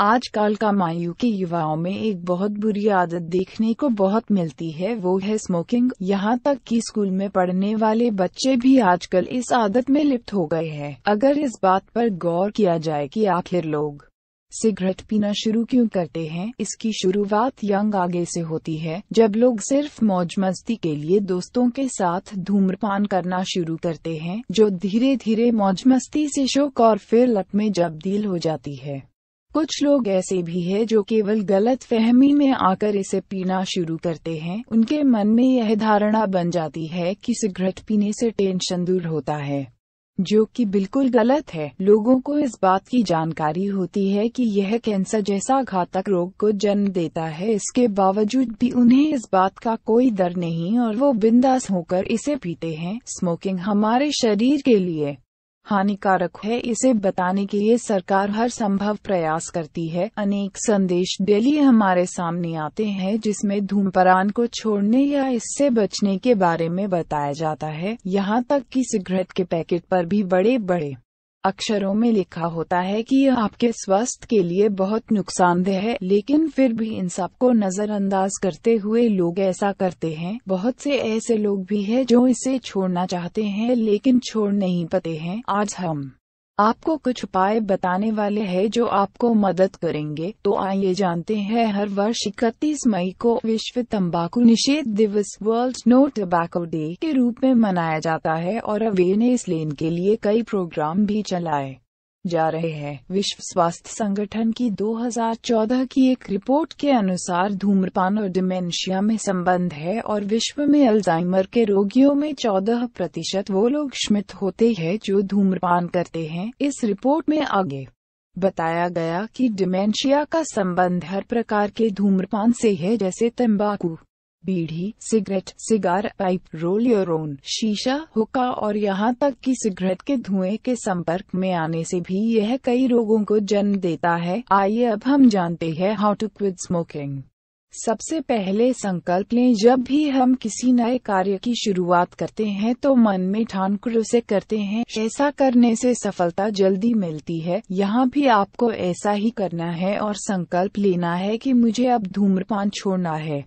आजकल का मायू के युवाओं में एक बहुत बुरी आदत देखने को बहुत मिलती है वो है स्मोकिंग यहाँ तक कि स्कूल में पढ़ने वाले बच्चे भी आजकल इस आदत में लिप्त हो गए हैं अगर इस बात पर गौर किया जाए कि आखिर लोग सिगरेट पीना शुरू क्यों करते हैं इसकी शुरुआत यंग आगे से होती है जब लोग सिर्फ मौज मस्ती के लिए दोस्तों के साथ धूम्रपान करना शुरू करते हैं जो धीरे धीरे मौज मस्ती से शोक और फिर लत में जब्दील हो जाती है कुछ लोग ऐसे भी हैं जो केवल गलत फहमी में आकर इसे पीना शुरू करते हैं उनके मन में यह धारणा बन जाती है कि सिगरेट पीने से टेंशन दूर होता है जो कि बिल्कुल गलत है लोगों को इस बात की जानकारी होती है कि यह कैंसर जैसा घातक रोग को जन्म देता है इसके बावजूद भी उन्हें इस बात का कोई डर नहीं और वो बिंदास होकर इसे पीते हैं स्मोकिंग हमारे शरीर के लिए हानिकारक है इसे बताने के लिए सरकार हर संभव प्रयास करती है अनेक संदेश डेली हमारे सामने आते हैं जिसमें धूम्रपान को छोड़ने या इससे बचने के बारे में बताया जाता है यहाँ तक कि सिगरेट के पैकेट पर भी बड़े बड़े अक्षरों में लिखा होता है कि यह आपके स्वास्थ्य के लिए बहुत नुकसानदेह है लेकिन फिर भी इन सबको नजरअंदाज करते हुए लोग ऐसा करते हैं बहुत से ऐसे लोग भी हैं जो इसे छोड़ना चाहते हैं लेकिन छोड़ नहीं पाते हैं आज हम आपको कुछ उपाय बताने वाले हैं जो आपको मदद करेंगे तो आइए जानते हैं हर वर्ष इकतीस मई को विश्व तंबाकू निषेध दिवस वर्ल्ड नो टबैको डे के रूप में मनाया जाता है और अवेयरनेस लेन के लिए कई प्रोग्राम भी चलाए जा रहे हैं विश्व स्वास्थ्य संगठन की 2014 की एक रिपोर्ट के अनुसार धूम्रपान और डिमेंशिया में संबंध है और विश्व में अल्जाइमर के रोगियों में 14 प्रतिशत वो लोग स्मित होते हैं जो धूम्रपान करते हैं इस रिपोर्ट में आगे बताया गया कि डिमेंशिया का संबंध हर प्रकार के धूम्रपान से है जैसे तंबाकू बीड़ी सिगरेट सिगार पाइप रोल योरोन शीशा हुक्का और यहाँ तक कि सिगरेट के धुएं के संपर्क में आने से भी यह कई रोगों को जन्म देता है आइए अब हम जानते हैं हाउ टू क्विट स्मोकिंग सबसे पहले संकल्प लें जब भी हम किसी नए कार्य की शुरुआत करते हैं तो मन में ठानकुर उसे करते हैं ऐसा करने से सफलता जल्दी मिलती है यहाँ भी आपको ऐसा ही करना है और संकल्प लेना है कि मुझे अब धूम्रपान छोड़ना है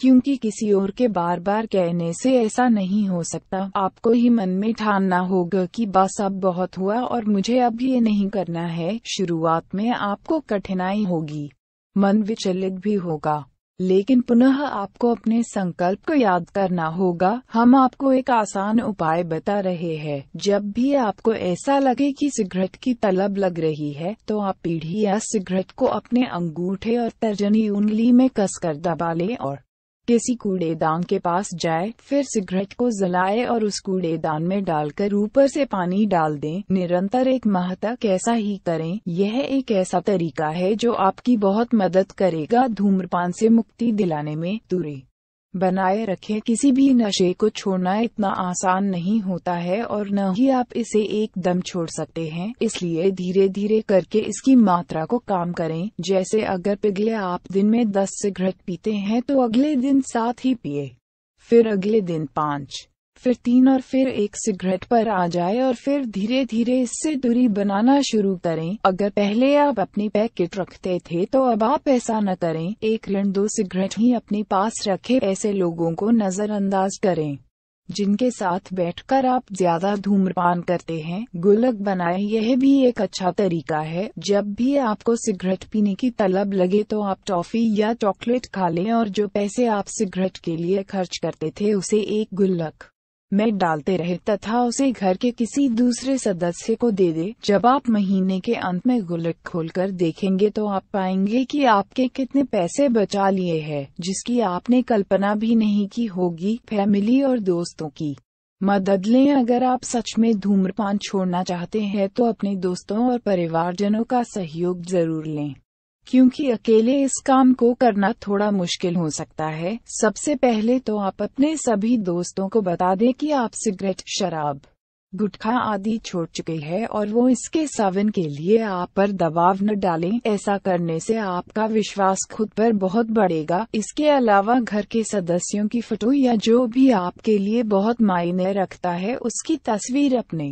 क्योंकि किसी और के बार बार कहने से ऐसा नहीं हो सकता आपको ही मन में ठानना होगा कि बस अब बहुत हुआ और मुझे अब ये नहीं करना है शुरुआत में आपको कठिनाई होगी मन विचलित भी होगा लेकिन पुनः आपको अपने संकल्प को याद करना होगा हम आपको एक आसान उपाय बता रहे हैं जब भी आपको ऐसा लगे कि सिगरेट की तलब लग रही है तो आप पीढ़ी या सिगरेट को अपने अंगूठे और तर्जनी उंगली में कसकर दबा लें और किसी कूड़ेदान के पास जाए फिर सिगरेट को जलाए और उस कूड़ेदान में डालकर ऊपर से पानी डाल दें निरंतर एक माह तक ऐसा ही करें यह एक ऐसा तरीका है जो आपकी बहुत मदद करेगा धूम्रपान से मुक्ति दिलाने में तुरे बनाए रखें किसी भी नशे को छोड़ना इतना आसान नहीं होता है और न ही आप इसे एकदम छोड़ सकते हैं इसलिए धीरे धीरे करके इसकी मात्रा को काम करें जैसे अगर पिघले आप दिन में दस सिगरेट पीते हैं तो अगले दिन सात ही पिए फिर अगले दिन पाँच फिर तीन और फिर एक सिगरेट पर आ जाए और फिर धीरे धीरे इससे दूरी बनाना शुरू करें अगर पहले आप अपनी पैकेट रखते थे तो अब आप ऐसा न करें एक ऋण दो सिगरेट ही अपने पास रखे ऐसे लोगों को नजरअंदाज करें जिनके साथ बैठकर आप ज्यादा धूम्रपान करते हैं गुलक बनाए यह भी एक अच्छा तरीका है जब भी आपको सिगरेट पीने की तलब लगे तो आप टॉफी या चॉकलेट खा लें और जो पैसे आप सिगरेट के लिए खर्च करते थे उसे एक गुल्लक में डालते रहे तथा उसे घर के किसी दूसरे सदस्य को दे दे जब आप महीने के अंत में गुल्लक खोलकर देखेंगे तो आप पाएंगे कि आपके कितने पैसे बचा लिए हैं जिसकी आपने कल्पना भी नहीं की होगी फैमिली और दोस्तों की मदद लें अगर आप सच में धूम्रपान छोड़ना चाहते हैं तो अपने दोस्तों और परिवारजनों का सहयोग जरूर लें क्योंकि अकेले इस काम को करना थोड़ा मुश्किल हो सकता है सबसे पहले तो आप अपने सभी दोस्तों को बता दें कि आप सिगरेट शराब गुटखा आदि छोड़ चुके हैं और वो इसके सावन के लिए आप पर दबाव न डालें ऐसा करने से आपका विश्वास खुद पर बहुत बढ़ेगा इसके अलावा घर के सदस्यों की फोटो या जो भी आपके लिए बहुत मायने रखता है उसकी तस्वीर अपने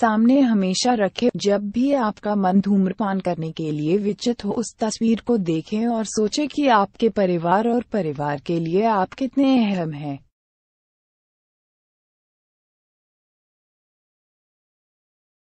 सामने हमेशा रखें जब भी आपका मन धूम्रपान करने के लिए विचित हो उस तस्वीर को देखें और सोचें कि आपके परिवार और परिवार के लिए आप कितने अहम हैं